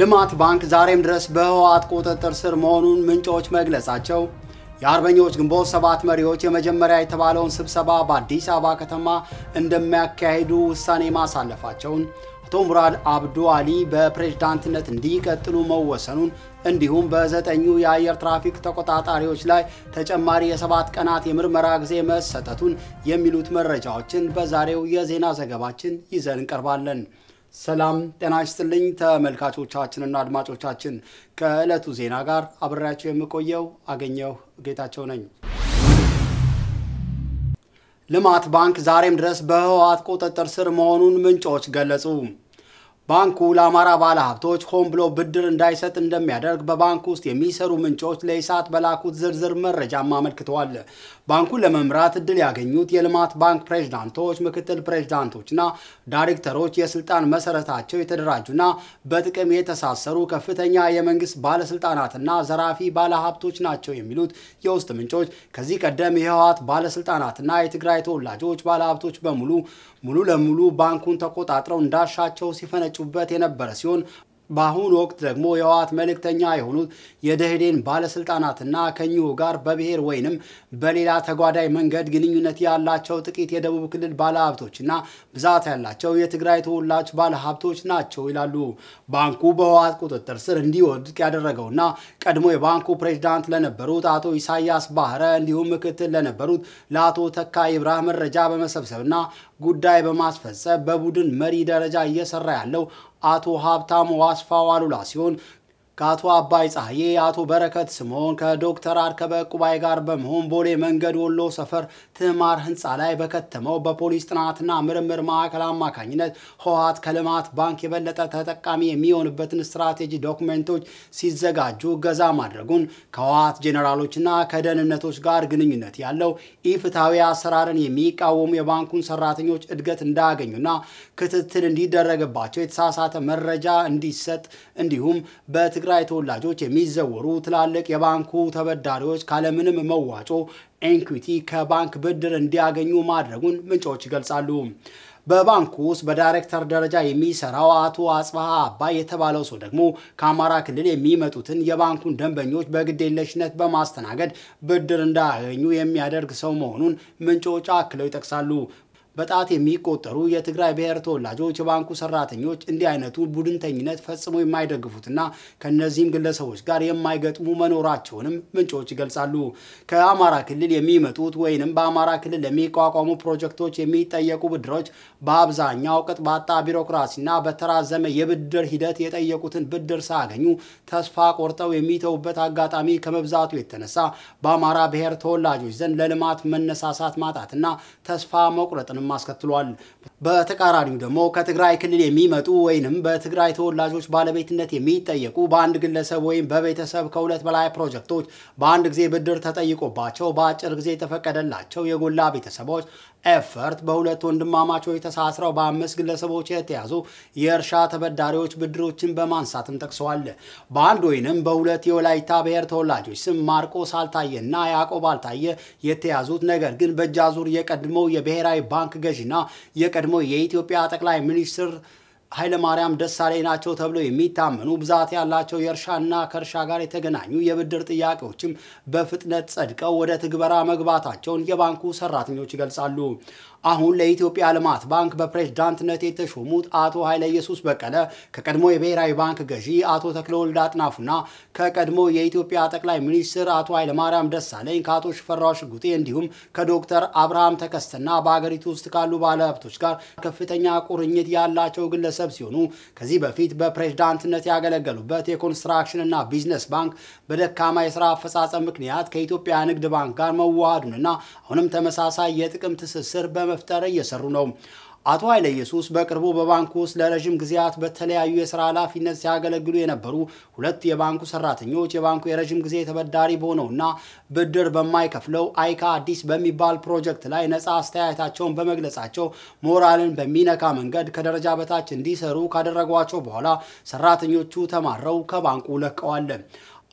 ልማት ባንክ ዛሬም ድረስ በህወሓት ቁጥጥር ስር መሆኑን ምንጮች መግለጻቸው የአርበኞች ግንቦት ሰባት መሪዎች የመጀመሪያ የተባለውን ስብሰባ በአዲስ አበባ ከተማ እንደሚያካሂዱ ውሳኔ ማሳለፋቸውን፣ አቶ ሙራድ አብዱ አሊ በፕሬዝዳንትነት እንዲቀጥሉ መወሰኑን እንዲሁም በዘጠኙ የአየር ትራፊክ ተቆጣጣሪዎች ላይ ተጨማሪ የሰባት ቀናት የምርመራ ጊዜ መሰጠቱን የሚሉት መረጃዎችን በዛሬው የዜና ዘገባችን ይዘን እንቀርባለን። ሰላም ጤና ይስጥልኝ ተመልካቾቻችንና አድማጮቻችን፣ ከዕለቱ ዜና ጋር አብሬያቸው የምቆየው አገኘሁ ጌታቸው ነኝ። ልማት ባንክ ዛሬም ድረስ በህወሓት ቁጥጥር ስር መሆኑን ምንጮች ገለጹ። ባንኩ ለአማራ ባለ ሀብቶች ሆን ብሎ ብድር እንዳይሰጥ እንደሚያደርግ በባንክ ውስጥ የሚሰሩ ምንጮች ለኢሳት በላኩት ዝርዝር መረጃም አመልክተዋል። ባንኩን ለመምራት እድል ያገኙት የልማት ባንክ ፕሬዝዳንቶች፣ ምክትል ፕሬዝዳንቶችና ዳይሬክተሮች የስልጣን መሰረታቸው የተደራጁና በጥቅም የተሳሰሩ ከፍተኛ የመንግስት ባለስልጣናትና ዘራፊ ባለ ሀብቶች ናቸው የሚሉት የውስጥ ምንጮች ከዚህ ቀደም የህወሓት ባለስልጣናትና የትግራይ ተወላጆች ባለሀብቶች በሙሉ ሙሉ ለሙሉ ባንኩን ተቆጣጥረው እንዳሻቸው ሲፈነጭ ሲጋጩበት የነበረ ሲሆን በአሁኑ ወቅት ደግሞ የህወሓት መልእክተኛ የሆኑት የደህዴን ባለስልጣናትና ከኚሁ ጋር በብሔር ወይንም በሌላ ተጓዳይ መንገድ ግንኙነት ያላቸው ጥቂት የደቡብ ክልል ባለሀብቶችና ብዛት ያላቸው የትግራይ ተወላጅ ባለሀብቶች ናቸው ይላሉ። ባንኩ በህወሓት ቁጥጥር ስር እንዲወድቅ ያደረገውና ቀድሞ የባንኩ ፕሬዚዳንት ለነበሩት አቶ ኢሳያስ ባህረ እንዲሁም ምክትል ለነበሩት ለአቶ ተካ ይብራህ መረጃ በመሰብሰብና ጉዳይ በማስፈጸም በቡድን መሪ ደረጃ እየሰራ ያለው አቶ ሀብታሙ አስፋው አሉላ ሲሆን ከአቶ አባይ ፀሐዬ፣ አቶ በረከት ስምዖን ከዶክተር አርከበ ቁባይ ጋር በመሆን ቦሌ መንገድ ወሎ ሰፈር ትማር ህንፃ ላይ በከተመው በፖሊስ ጥናትና ምርምር ማዕከል አማካኝነት ህወሓት ከልማት ባንክ የበለጠ ተጠቃሚ የሚሆንበትን ስትራቴጂ ዶክመንቶች ሲዘጋጁ ገዛ ማድረጉን ከህወሓት ጄኔራሎችና ከደህንነቶች ጋር ግንኙነት ያለው ኢፍትሐዊ አሰራርን የሚቃወሙ የባንኩን ሰራተኞች እድገት እንዳያገኙና ክትትል እንዲደረግባቸው የተሳሳተ መረጃ እንዲሰጥ እንዲሁም በትግ ለትግራይ ተወላጆች የሚዘወሩ ትላልቅ የባንኩ ተበዳሪዎች ካለምንም መዋጮ ኢንኩቲ ከባንክ ብድር እንዲያገኙ ማድረጉን ምንጮች ይገልጻሉ። በባንኩ ውስጥ በዳይሬክተር ደረጃ የሚሰራው አቶ አጽባሃ አባይ የተባለው ሰው ደግሞ ከአማራ ክልል የሚመጡትን የባንኩን ደንበኞች በግዴለሽነት በማስተናገድ ብድር እንዳያገኙ የሚያደርግ ሰው መሆኑን ምንጮች አክለው ይጠቅሳሉ። በጣት የሚቆጠሩ የትግራይ ብሔር ተወላጆች የባንኩ ሰራተኞች እንዲህ አይነቱ ቡድንተኝነት ፈጽሞ የማይደግፉትና ከእነዚህም ግለሰቦች ጋር የማይገጥሙ መኖራቸውንም ምንጮች ይገልጻሉ። ከአማራ ክልል የሚመጡት ወይንም በአማራ ክልል ለሚቋቋሙ ፕሮጀክቶች የሚጠየቁ ብድሮች በአብዛኛው ቅጥ ባጣ ቢሮክራሲና በተራዘመ የብድር ሂደት የጠየቁትን ብድር ሳያገኙ ተስፋ ቆርጠው የሚተውበት አጋጣሚ ከመብዛቱ የተነሳ በአማራ ብሔር ተወላጆች ዘንድ ለልማት መነሳሳት ማጣትና ተስፋ መቁረጥን ችግሮችንም አስከትሏል። በተቃራኒው ደግሞ ከትግራይ ክልል የሚመጡ ወይንም በትግራይ ተወላጆች ባለቤትነት የሚጠየቁ በአንድ ግለሰብ ወይም በቤተሰብ ከሁለት በላይ ፕሮጀክቶች በአንድ ጊዜ ብድር ተጠይቆባቸው በአጭር ጊዜ የተፈቀደላቸው የጎላ ቤተሰቦች ኤፈርት በሁለት ወንድማማቾች ተሳስረው በአምስት ግለሰቦች የተያዙ የእርሻ ተበዳሪዎች ብድሮችን በማንሳትም ጠቅሰዋል። በአንድ ወይንም በሁለት የወላይታ ብሔር ተወላጆች ስም ማርቆስ አልታየና ያዕቆብ አልታየ የተያዙት ነገር ግን በእጃዙር የቀድሞው የብሔራዊ ባንክ ገዢና የቀድሞው የኢትዮጵያ ጠቅላይ ሚኒስትር ኃይለማርያም ደሳለኝ ናቸው ተብለው የሚታመኑ ብዛት ያላቸው የእርሻና ከእርሻ ጋር የተገናኙ የብድር ጥያቄዎችም በፍጥነት ጸድቀው ወደ ትግበራ መግባታቸውን የባንኩ ሰራተኞች ይገልጻሉ። አሁን ለኢትዮጵያ ልማት ባንክ በፕሬዝዳንትነት የተሾሙት አቶ ኃይለ ኢየሱስ በቀለ ከቀድሞ የብሔራዊ ባንክ ገዢ አቶ ተክለወልድ አጥናፉና ከቀድሞ የኢትዮጵያ ጠቅላይ ሚኒስትር አቶ ኃይለማርያም ደሳለኝ ከአቶ ሽፈራው ሽጉጤ እንዲሁም ከዶክተር አብርሃም ተከስተና በሀገሪቱ ውስጥ ካሉ ባለሀብቶች ጋር ከፍተኛ ቁርኝት ያላቸው ግለሰብ ሲሆኑ ከዚህ በፊት በፕሬዝዳንትነት ያገለገሉበት የኮንስትራክሽንና ቢዝነስ ባንክ በደካማ የስራ አፈጻጸም ምክንያት ከኢትዮጵያ ንግድ ባንክ ጋር መዋሃዱንና አሁንም ተመሳሳይ የጥቅም ትስስር በመ መፍጠር እየሰሩ ነው። አቶ ኃይለ ኢየሱስ በቅርቡ በባንኩ ውስጥ ለረዥም ጊዜያት በተለያዩ የስራ ኃላፊነት ሲያገለግሉ የነበሩ ሁለት የባንኩ ሰራተኞች የባንኩ የረዥም ጊዜ ተበዳሪ በሆነውና ብድር በማይከፍለው አይካ አዲስ በሚባል ፕሮጀክት ላይ ነፃ አስተያየታቸውን በመግለጻቸው ሞራልን በሚነካ መንገድ ከደረጃ በታች እንዲሰሩ ካደረጓቸው በኋላ ሰራተኞቹ ተማረው ከባንኩ ለቀዋል።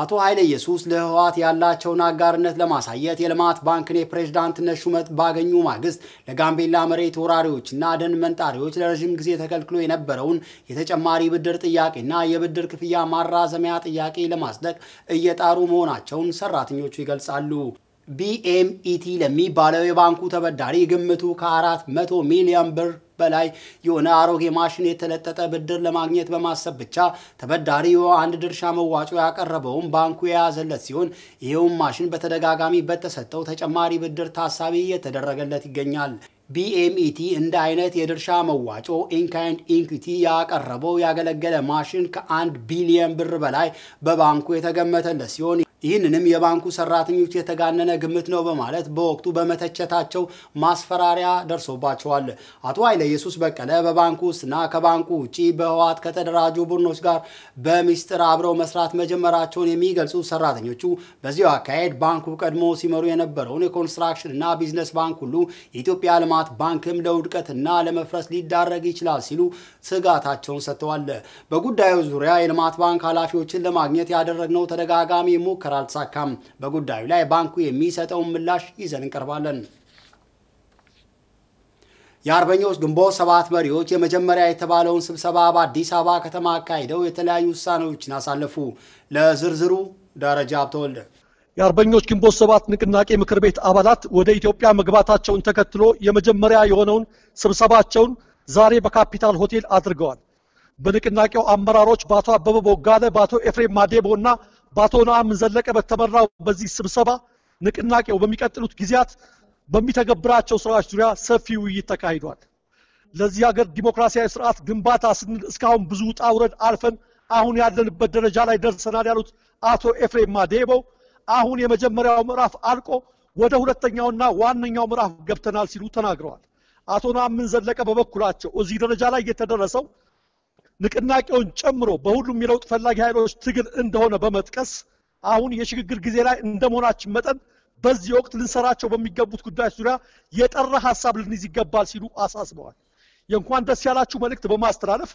አቶ ኃይለ ኢየሱስ ለህወሓት ያላቸውን አጋርነት ለማሳየት የልማት ባንክን የፕሬዝዳንትነት ሹመት ባገኙ ማግስት ለጋምቤላ መሬት ወራሪዎችና ደን መንጣሪዎች ለረዥም ጊዜ ተከልክሎ የነበረውን የተጨማሪ ብድር ጥያቄና የብድር ክፍያ ማራዘሚያ ጥያቄ ለማጽደቅ እየጣሩ መሆናቸውን ሰራተኞቹ ይገልጻሉ። ቢኤምኢቲ ለሚባለው የባንኩ ተበዳሪ ግምቱ ከአራት መቶ ሚሊዮን ብር በላይ የሆነ አሮጌ ማሽን የተለጠጠ ብድር ለማግኘት በማሰብ ብቻ ተበዳሪ አንድ ድርሻ መዋጮ ያቀረበውም ባንኩ የያዘለት ሲሆን ይኸውም ማሽን በተደጋጋሚ በተሰጠው ተጨማሪ ብድር ታሳቢ እየተደረገለት ይገኛል። ቢኤምኢቲ እንደ አይነት የድርሻ መዋጮ ኢንካይንድ ኢንኩቲ ያቀረበው ያገለገለ ማሽን ከአንድ ቢሊየን ብር በላይ በባንኩ የተገመተለት ሲሆን ይህንንም የባንኩ ሰራተኞች የተጋነነ ግምት ነው በማለት በወቅቱ በመተቸታቸው ማስፈራሪያ ደርሶባቸዋል። አቶ ኃይለ ኢየሱስ በቀለ በባንኩ ውስጥና ከባንኩ ውጪ በህወሓት ከተደራጁ ቡድኖች ጋር በሚስጥር አብረው መስራት መጀመራቸውን የሚገልጹ ሰራተኞቹ በዚሁ አካሄድ ባንኩ ቀድሞ ሲመሩ የነበረውን የኮንስትራክሽን እና ቢዝነስ ባንክ ሁሉ የኢትዮጵያ ልማት ባንክም ለውድቀትና ለመፍረስ ሊዳረግ ይችላል ሲሉ ስጋታቸውን ሰጥተዋል። በጉዳዩ ዙሪያ የልማት ባንክ ኃላፊዎችን ለማግኘት ያደረግነው ተደጋጋሚ ሙከ መሞከር አልተሳካም። በጉዳዩ ላይ ባንኩ የሚሰጠውን ምላሽ ይዘን እንቀርባለን። የአርበኞች ግንቦት ሰባት መሪዎች የመጀመሪያ የተባለውን ስብሰባ በአዲስ አበባ ከተማ አካሂደው የተለያዩ ውሳኔዎችን አሳለፉ። ለዝርዝሩ ደረጃ አብተወልደ የአርበኞች ግንቦት ሰባት ንቅናቄ ምክር ቤት አባላት ወደ ኢትዮጵያ መግባታቸውን ተከትሎ የመጀመሪያ የሆነውን ስብሰባቸውን ዛሬ በካፒታል ሆቴል አድርገዋል። በንቅናቄው አመራሮች በአቶ አበበ ቦጋለ፣ በአቶ ኤፍሬም ማዴቦ እና በአቶ ነአምን ዘለቀ በተመራው በዚህ ስብሰባ ንቅናቄው በሚቀጥሉት ጊዜያት በሚተገብራቸው ስራዎች ዙሪያ ሰፊ ውይይት ተካሂዷል። ለዚህ ሀገር ዲሞክራሲያዊ ስርዓት ግንባታ ስንል እስካሁን ብዙ ውጣ ውረድ አልፈን አሁን ያለንበት ደረጃ ላይ ደርሰናል ያሉት አቶ ኤፍሬም ማዴቦ አሁን የመጀመሪያው ምዕራፍ አልቆ ወደ ሁለተኛውና ዋነኛው ምዕራፍ ገብተናል ሲሉ ተናግረዋል። አቶ ነአምን ዘለቀ በበኩላቸው እዚህ ደረጃ ላይ የተደረሰው ንቅናቄውን ጨምሮ በሁሉም የለውጥ ፈላጊ ኃይሎች ትግል እንደሆነ በመጥቀስ አሁን የሽግግር ጊዜ ላይ እንደመሆናችን መጠን በዚህ ወቅት ልንሰራቸው በሚገቡት ጉዳዮች ዙሪያ የጠራ ሀሳብ ልንይዝ ይገባል ሲሉ አሳስበዋል። የእንኳን ደስ ያላችሁ መልእክት በማስተላለፍ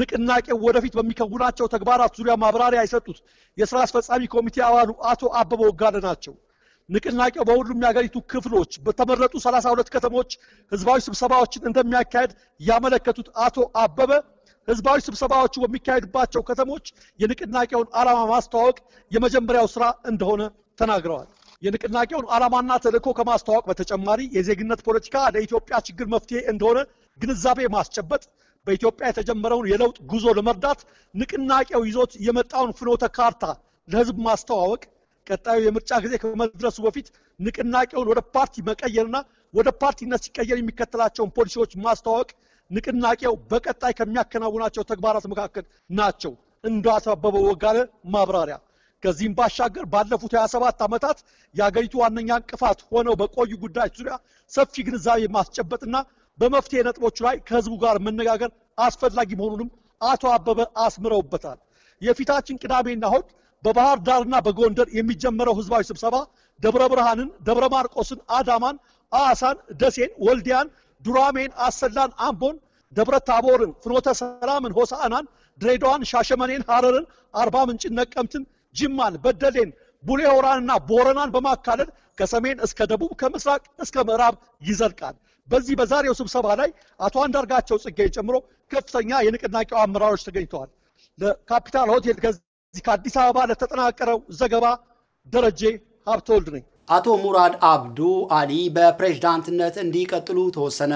ንቅናቄው ወደፊት በሚከውናቸው ተግባራት ዙሪያ ማብራሪያ የሰጡት የስራ አስፈጻሚ ኮሚቴ አባሉ አቶ አበበ ወጋለ ናቸው። ንቅናቄው በሁሉም የሀገሪቱ ክፍሎች በተመረጡ ሁለት ከተሞች ህዝባዊ ስብሰባዎችን እንደሚያካሄድ ያመለከቱት አቶ አበበ ህዝባዊ ስብሰባዎቹ በሚካሄድባቸው ከተሞች የንቅናቄውን ዓላማ ማስተዋወቅ የመጀመሪያው ስራ እንደሆነ ተናግረዋል። የንቅናቄውን ዓላማና ተልዕኮ ከማስተዋወቅ በተጨማሪ የዜግነት ፖለቲካ ለኢትዮጵያ ችግር መፍትሄ እንደሆነ ግንዛቤ ማስጨበጥ፣ በኢትዮጵያ የተጀመረውን የለውጥ ጉዞ ለመርዳት ንቅናቄው ይዞት የመጣውን ፍኖተ ካርታ ለህዝብ ማስተዋወቅ፣ ቀጣዩ የምርጫ ጊዜ ከመድረሱ በፊት ንቅናቄውን ወደ ፓርቲ መቀየርና ወደ ፓርቲነት ሲቀየር የሚከተላቸውን ፖሊሲዎች ማስተዋወቅ ንቅናቄው በቀጣይ ከሚያከናውናቸው ተግባራት መካከል ናቸው። እንደ አቶ አበበ ወጋለ ማብራሪያ ከዚህም ባሻገር ባለፉት 27 ዓመታት የአገሪቱ ዋነኛ እንቅፋት ሆነው በቆዩ ጉዳዮች ዙሪያ ሰፊ ግንዛቤ ማስጨበጥና በመፍትሄ ነጥቦች ላይ ከህዝቡ ጋር መነጋገር አስፈላጊ መሆኑንም አቶ አበበ አስምረውበታል። የፊታችን ቅዳሜና እሁድ በባህር ዳርና በጎንደር የሚጀመረው ህዝባዊ ስብሰባ ደብረ ብርሃንን፣ ደብረ ማርቆስን፣ አዳማን፣ አዋሳን፣ ደሴን፣ ወልዲያን፣ ዱራሜን፣ አሰላን፣ አምቦን ደብረ ታቦርን፣ ፍኖተ ሰላምን፣ ሆሳዕናን፣ ድሬዳዋን፣ ሻሸመኔን፣ ሐረርን፣ አርባ ምንጭን፣ ነቀምትን፣ ጅማን፣ በደሌን፣ ቡሌ ሆራንና ቦረናን በማካለል ከሰሜን እስከ ደቡብ ከምስራቅ እስከ ምዕራብ ይዘልቃል። በዚህ በዛሬው ስብሰባ ላይ አቶ አንዳርጋቸው ጽጌ ጨምሮ ከፍተኛ የንቅናቄው አመራሮች ተገኝተዋል። ለካፒታል ሆቴል ከዚህ ከአዲስ አበባ ለተጠናቀረው ዘገባ ደረጄ ሀብተወልድ ነኝ። አቶ ሙራድ አብዱ አሊ በፕሬዝዳንትነት እንዲቀጥሉ ተወሰነ።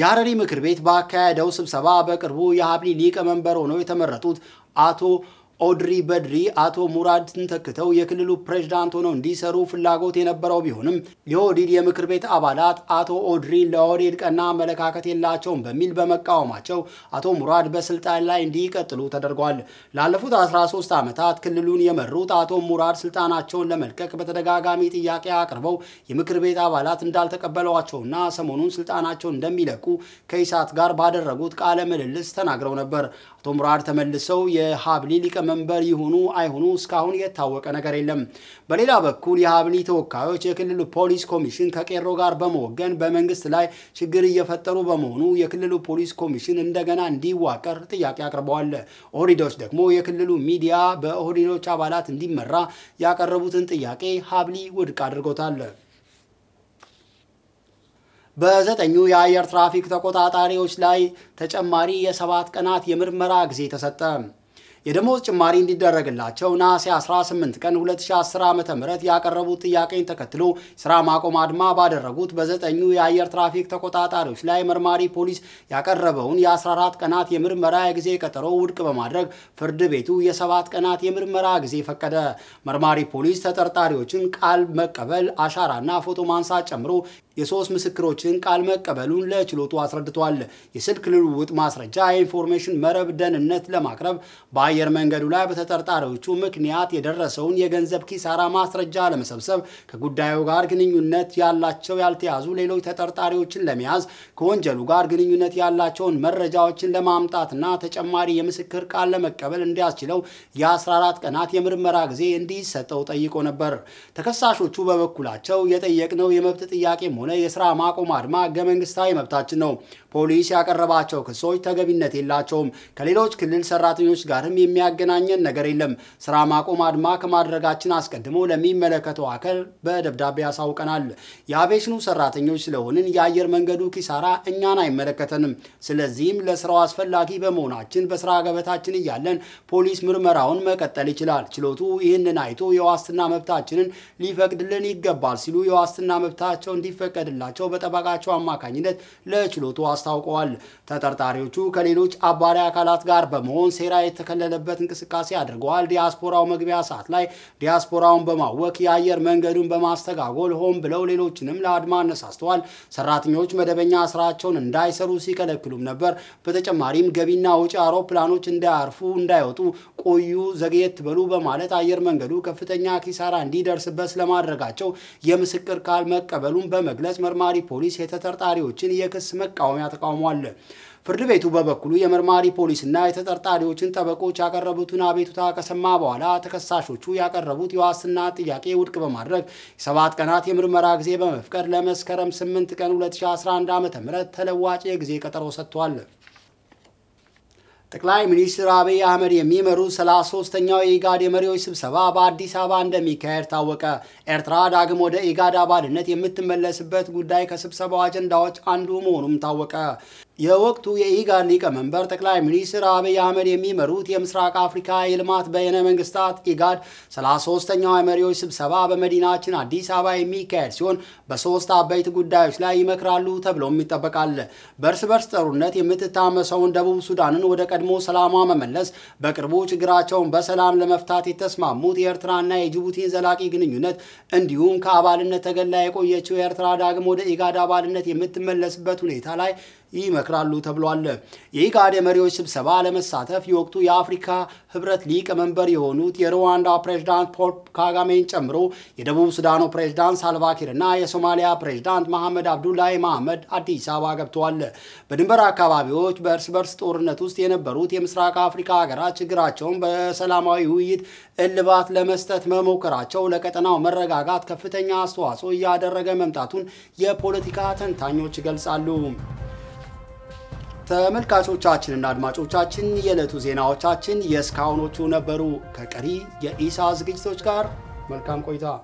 የሐረሪ ምክር ቤት ባካሄደው ስብሰባ በቅርቡ የሀብሊ ሊቀመንበር ሆነው የተመረጡት አቶ ኦድሪ በድሪ አቶ ሙራድን ተክተው የክልሉ ፕሬዝዳንት ሆነው እንዲሰሩ ፍላጎት የነበረው ቢሆንም የኦህዴድ የምክር ቤት አባላት አቶ ኦድሪ ለኦህዴድ ቀና አመለካከት የላቸውም በሚል በመቃወማቸው አቶ ሙራድ በስልጣን ላይ እንዲቀጥሉ ተደርጓል። ላለፉት 13 ዓመታት ክልሉን የመሩት አቶ ሙራድ ስልጣናቸውን ለመልቀቅ በተደጋጋሚ ጥያቄ አቅርበው የምክር ቤት አባላት እንዳልተቀበሏቸውና ሰሞኑን ስልጣናቸውን እንደሚለቁ ከኢሳት ጋር ባደረጉት ቃለ ምልልስ ተናግረው ነበር። አቶ ሙራድ ተመልሰው የሀብሊ ሊቀ መንበር ይሁኑ አይሁኑ እስካሁን የታወቀ ነገር የለም። በሌላ በኩል የሀብሊ ተወካዮች የክልሉ ፖሊስ ኮሚሽን ከቄሮ ጋር በመወገን በመንግስት ላይ ችግር እየፈጠሩ በመሆኑ የክልሉ ፖሊስ ኮሚሽን እንደገና እንዲዋቀር ጥያቄ አቅርበዋል። ኦህዴዶች ደግሞ የክልሉ ሚዲያ በኦህዴዶች አባላት እንዲመራ ያቀረቡትን ጥያቄ ሀብሊ ውድቅ አድርጎታል። በዘጠኙ የአየር ትራፊክ ተቆጣጣሪዎች ላይ ተጨማሪ የሰባት ቀናት የምርመራ ጊዜ ተሰጠ። የደሞዝ ጭማሪ እንዲደረግላቸው ነሐሴ 18 ቀን 2010 ዓ ም ያቀረቡት ጥያቄን ተከትሎ ስራ ማቆም አድማ ባደረጉት በዘጠኙ የአየር ትራፊክ ተቆጣጣሪዎች ላይ መርማሪ ፖሊስ ያቀረበውን የ14 ቀናት የምርመራ የጊዜ ቀጠሮ ውድቅ በማድረግ ፍርድ ቤቱ የሰባት ቀናት የምርመራ ጊዜ ፈቀደ። መርማሪ ፖሊስ ተጠርጣሪዎችን ቃል መቀበል፣ አሻራና ፎቶ ማንሳት ጨምሮ የሶስት ምስክሮችን ቃል መቀበሉን ለችሎቱ አስረድቷል። የስልክ ልውውጥ ማስረጃ የኢንፎርሜሽን መረብ ደህንነት ለማቅረብ በአየር መንገዱ ላይ በተጠርጣሪዎቹ ምክንያት የደረሰውን የገንዘብ ኪሳራ ማስረጃ ለመሰብሰብ ከጉዳዩ ጋር ግንኙነት ያላቸው ያልተያዙ ሌሎች ተጠርጣሪዎችን ለመያዝ ከወንጀሉ ጋር ግንኙነት ያላቸውን መረጃዎችን ለማምጣትና ተጨማሪ የምስክር ቃል ለመቀበል እንዲያስችለው የ14 ቀናት የምርመራ ጊዜ እንዲሰጠው ጠይቆ ነበር። ተከሳሾቹ በበኩላቸው የጠየቅነው የመብት ጥያቄ ሆነ ሆነ የስራ ማቆም አድማ ህገ መንግስታዊ መብታችን ነው። ፖሊስ ያቀረባቸው ክሶች ተገቢነት የላቸውም። ከሌሎች ክልል ሰራተኞች ጋርም የሚያገናኘን ነገር የለም። ስራ ማቆም አድማ ከማድረጋችን አስቀድሞ ለሚመለከተው አካል በደብዳቤ ያሳውቀናል። የአቬሽኑ ሰራተኞች ስለሆንን የአየር መንገዱ ኪሳራ እኛን አይመለከተንም። ስለዚህም ለስራው አስፈላጊ በመሆናችን በስራ ገበታችን እያለን ፖሊስ ምርመራውን መቀጠል ይችላል። ችሎቱ ይህንን አይቶ የዋስትና መብታችንን ሊፈቅድልን ይገባል ሲሉ የዋስትና መብታቸው እንዲፈ እንደሚፈቀድላቸው በጠበቃቸው አማካኝነት ለችሎቱ አስታውቀዋል። ተጠርጣሪዎቹ ከሌሎች አባሪ አካላት ጋር በመሆን ሴራ የተከለለበት እንቅስቃሴ አድርገዋል፣ ዲያስፖራው መግቢያ ሰዓት ላይ ዲያስፖራውን በማወክ የአየር መንገዱን በማስተጋጎል ሆን ብለው ሌሎችንም ለአድማ አነሳስተዋል፣ ሰራተኞች መደበኛ ስራቸውን እንዳይሰሩ ሲከለክሉም ነበር። በተጨማሪም ገቢና ውጪ አውሮፕላኖች እንዳያርፉ እንዳይወጡ ቆዩ፣ ዘግየት በሉ በማለት አየር መንገዱ ከፍተኛ ኪሳራ እንዲደርስበት ስለማድረጋቸው የምስክር ቃል መቀበሉን በመ በመግለጽ መርማሪ ፖሊስ የተጠርጣሪዎችን የክስ መቃወሚያ ተቃውሟል። ፍርድ ቤቱ በበኩሉ የመርማሪ ፖሊስና የተጠርጣሪዎችን ጠበቆች ያቀረቡትን አቤቱታ ከሰማ በኋላ ተከሳሾቹ ያቀረቡት የዋስትና ጥያቄ ውድቅ በማድረግ የሰባት ቀናት የምርመራ ጊዜ በመፍቀድ ለመስከረም 8 ቀን 2011 ዓ ም ተለዋጭ የጊዜ ቀጠሮ ሰጥቷል። ጠቅላይ ሚኒስትር አብይ አህመድ የሚመሩ ሰላሳ ሶስተኛው የኢጋድ የመሪዎች ስብሰባ በአዲስ አበባ እንደሚካሄድ ታወቀ። ኤርትራ ዳግም ወደ ኢጋድ አባልነት የምትመለስበት ጉዳይ ከስብሰባው አጀንዳዎች አንዱ መሆኑም ታወቀ። የወቅቱ የኢጋድ ሊቀመንበር ጠቅላይ ሚኒስትር አብይ አህመድ የሚመሩት የምስራቅ አፍሪካ የልማት በይነ መንግስታት ኢጋድ 33ኛው የመሪዎች ስብሰባ በመዲናችን አዲስ አበባ የሚካሄድ ሲሆን በሶስት አበይት ጉዳዮች ላይ ይመክራሉ ተብሎም ይጠበቃል። በእርስ በርስ ጠሩነት የምትታመሰውን ደቡብ ሱዳንን ወደ ቀድሞ ሰላሟ መመለስ፣ በቅርቡ ችግራቸውን በሰላም ለመፍታት የተስማሙት የኤርትራና የጅቡቲን ዘላቂ ግንኙነት እንዲሁም ከአባልነት ተገላ የቆየችው የኤርትራ ዳግም ወደ ኢጋድ አባልነት የምትመለስበት ሁኔታ ላይ ይመክራሉ ተብሏል። የኢጋድ የመሪዎች ስብሰባ ለመሳተፍ የወቅቱ የአፍሪካ ህብረት ሊቀመንበር የሆኑት የሩዋንዳ ፕሬዝዳንት ፖል ካጋሜን ጨምሮ የደቡብ ሱዳኑ ፕሬዝዳንት ሳልቫኪር እና የሶማሊያ ፕሬዝዳንት መሐመድ አብዱላሂ መሐመድ አዲስ አበባ ገብተዋል። በድንበር አካባቢዎች በእርስ በርስ ጦርነት ውስጥ የነበሩት የምስራቅ አፍሪካ ሀገራት ችግራቸውን በሰላማዊ ውይይት እልባት ለመስጠት መሞከራቸው ለቀጠናው መረጋጋት ከፍተኛ አስተዋጽኦ እያደረገ መምጣቱን የፖለቲካ ተንታኞች ይገልጻሉ። ተመልካቾቻችንና አድማጮቻችን የዕለቱ ዜናዎቻችን የእስካሁኖቹ ነበሩ። ከቀሪ የኢሳ ዝግጅቶች ጋር መልካም ቆይታ